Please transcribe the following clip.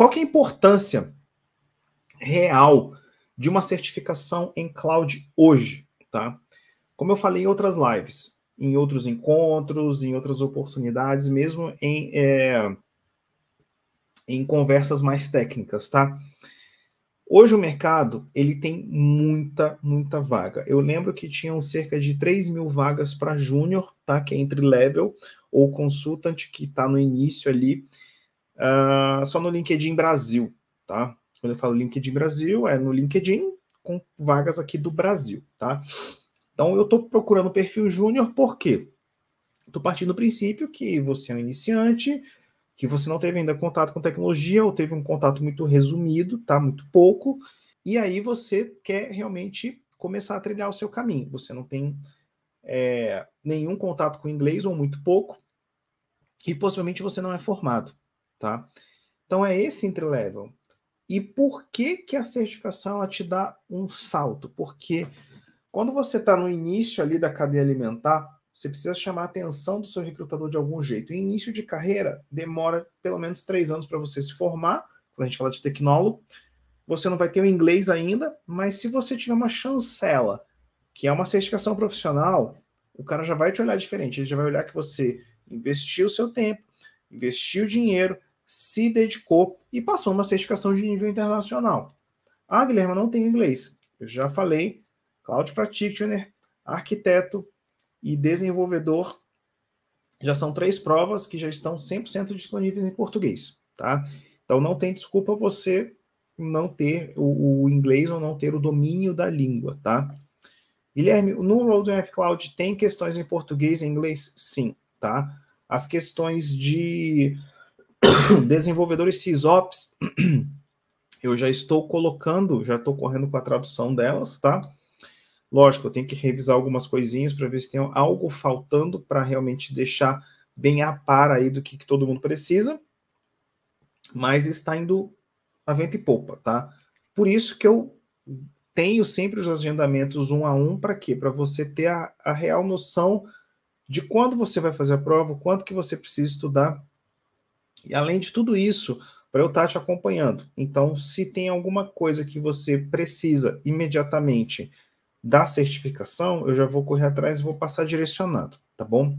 Qual que é a importância real de uma certificação em cloud hoje, tá? Como eu falei em outras lives, em outros encontros, em outras oportunidades, mesmo em, é, em conversas mais técnicas, tá? Hoje o mercado ele tem muita, muita vaga. Eu lembro que tinham cerca de 3 mil vagas para júnior, tá? Que é entre level ou consultant, que está no início ali, uh, só no LinkedIn Brasil, tá? Quando eu falo LinkedIn Brasil, é no LinkedIn com vagas aqui do Brasil, tá? Então eu estou procurando perfil júnior por quê? Estou partindo do princípio que você é um iniciante, que você não teve ainda contato com tecnologia ou teve um contato muito resumido, tá? Muito pouco. E aí você quer realmente começar a trilhar o seu caminho. Você não tem é, nenhum contato com inglês ou muito pouco, e possivelmente você não é formado, tá? Então é esse entre level E por que que a certificação ela te dá um salto? Porque quando você está no início ali da cadeia alimentar, você precisa chamar a atenção do seu recrutador de algum jeito. início de carreira demora pelo menos três anos para você se formar. Quando a gente fala de tecnólogo, você não vai ter o inglês ainda, mas se você tiver uma chancela, que é uma certificação profissional, o cara já vai te olhar diferente. Ele já vai olhar que você investiu seu tempo, investiu dinheiro, se dedicou e passou uma certificação de nível internacional. Ah, Guilherme, não tem inglês. Eu já falei, Cloud Practitioner, arquiteto e desenvolvedor já são três provas que já estão 100% disponíveis em português, tá? Então não tem desculpa você não ter o, o, inglês ou não ter o domínio da língua, tá? Guilherme, no Roadmap Cloud tem questões em português e inglês? Sim, tá? As questões de Desenvolvedores SysOps, eu já estou colocando, já estou correndo com a tradução delas, tá? Lógico, eu tenho que revisar algumas coisinhas para ver se tem algo faltando para realmente deixar bem a par aí do que, que, todo mundo precisa, mas está indo a vento e poupa, tá? Por isso que eu tenho sempre os agendamentos um a um, para quê? Para você ter a, a real noção de quando você vai fazer a prova, quanto que você precisa estudar e além de tudo isso, para eu estar tá te acompanhando. Então, se tem alguma coisa que você precisa imediatamente da certificação, eu já vou correr atrás e vou passar direcionado, tá bom?